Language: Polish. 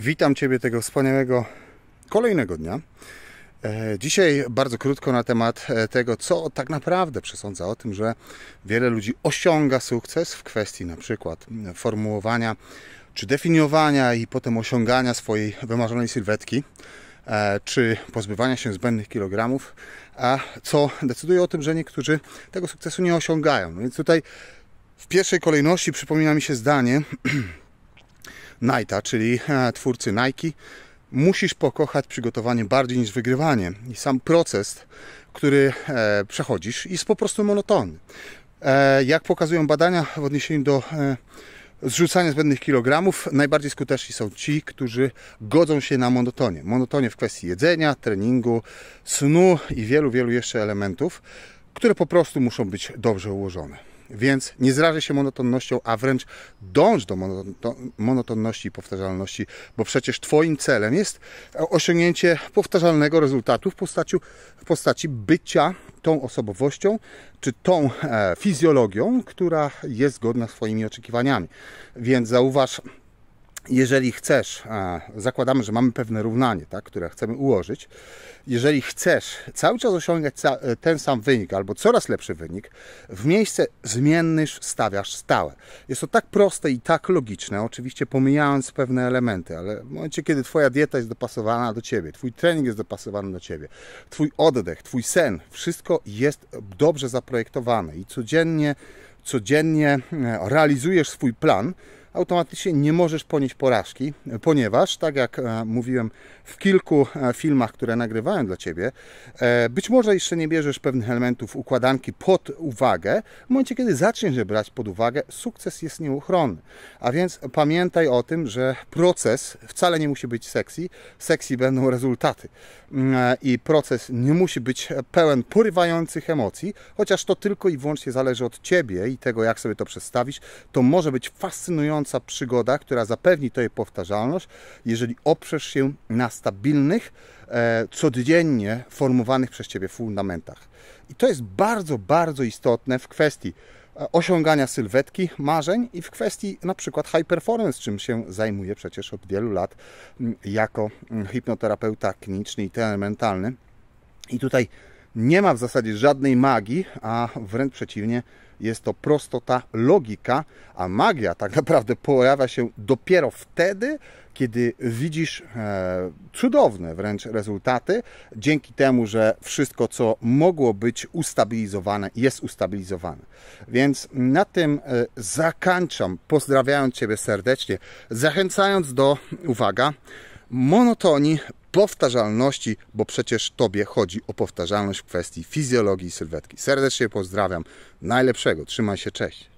Witam Ciebie tego wspaniałego kolejnego dnia. E, dzisiaj bardzo krótko na temat e, tego, co tak naprawdę przesądza o tym, że wiele ludzi osiąga sukces w kwestii na przykład formułowania czy definiowania i potem osiągania swojej wymarzonej sylwetki, e, czy pozbywania się zbędnych kilogramów, a co decyduje o tym, że niektórzy tego sukcesu nie osiągają. No Więc tutaj w pierwszej kolejności przypomina mi się zdanie Nike'a, czyli e, twórcy Nike, musisz pokochać przygotowanie bardziej niż wygrywanie. I sam proces, który e, przechodzisz, jest po prostu monotonny. E, jak pokazują badania w odniesieniu do zrzucania zbędnych kilogramów, najbardziej skuteczni są ci, którzy godzą się na monotonię. Monotonię w kwestii jedzenia, treningu, snu i wielu, wielu jeszcze elementów, które po prostu muszą być dobrze ułożone. Więc nie zrażaj się monotonnością, a wręcz dąż do monotonności i powtarzalności, bo przecież Twoim celem jest osiągnięcie powtarzalnego rezultatu w postaci, w postaci bycia tą osobowością czy tą e, fizjologią, która jest zgodna z Twoimi oczekiwaniami. Więc zauważ, jeżeli chcesz, zakładamy, że mamy pewne równanie, tak, które chcemy ułożyć, jeżeli chcesz cały czas osiągać e, ten sam wynik albo coraz lepszy wynik, w miejsce zmienny stawiasz stałe. Jest to tak proste i tak logiczne, oczywiście pomijając pewne elementy, ale w momencie, kiedy Twoja dieta jest dopasowana do Ciebie, Twój trening jest dopasowany do Ciebie, Twój oddech, Twój sen, wszystko jest dobrze zaprojektowane i codziennie, codziennie e, realizujesz swój plan, automatycznie nie możesz ponieść porażki, ponieważ, tak jak e, mówiłem w kilku e, filmach, które nagrywałem dla Ciebie, e, być może jeszcze nie bierzesz pewnych elementów układanki pod uwagę. W momencie, kiedy zaczniesz je brać pod uwagę, sukces jest nieuchronny. A więc pamiętaj o tym, że proces wcale nie musi być sexy, sexy będą rezultaty. Mm, I proces nie musi być pełen porywających emocji, chociaż to tylko i wyłącznie zależy od Ciebie i tego, jak sobie to przestawisz. To może być fascynujące przygoda, która zapewni Tobie powtarzalność, jeżeli oprzesz się na stabilnych, e, codziennie formowanych przez Ciebie fundamentach. I to jest bardzo, bardzo istotne w kwestii e, osiągania sylwetki, marzeń i w kwestii na przykład high performance, czym się zajmuję przecież od wielu lat jako hipnoterapeuta kliniczny i mentalny. I tutaj nie ma w zasadzie żadnej magii, a wręcz przeciwnie, jest to prostota logika, a magia tak naprawdę pojawia się dopiero wtedy, kiedy widzisz e, cudowne wręcz rezultaty, dzięki temu, że wszystko, co mogło być ustabilizowane, jest ustabilizowane. Więc na tym e, zakończam, pozdrawiając Ciebie serdecznie, zachęcając do, uwaga, monotonii, powtarzalności, bo przecież Tobie chodzi o powtarzalność w kwestii fizjologii sylwetki. Serdecznie pozdrawiam. Najlepszego. Trzymaj się. Cześć.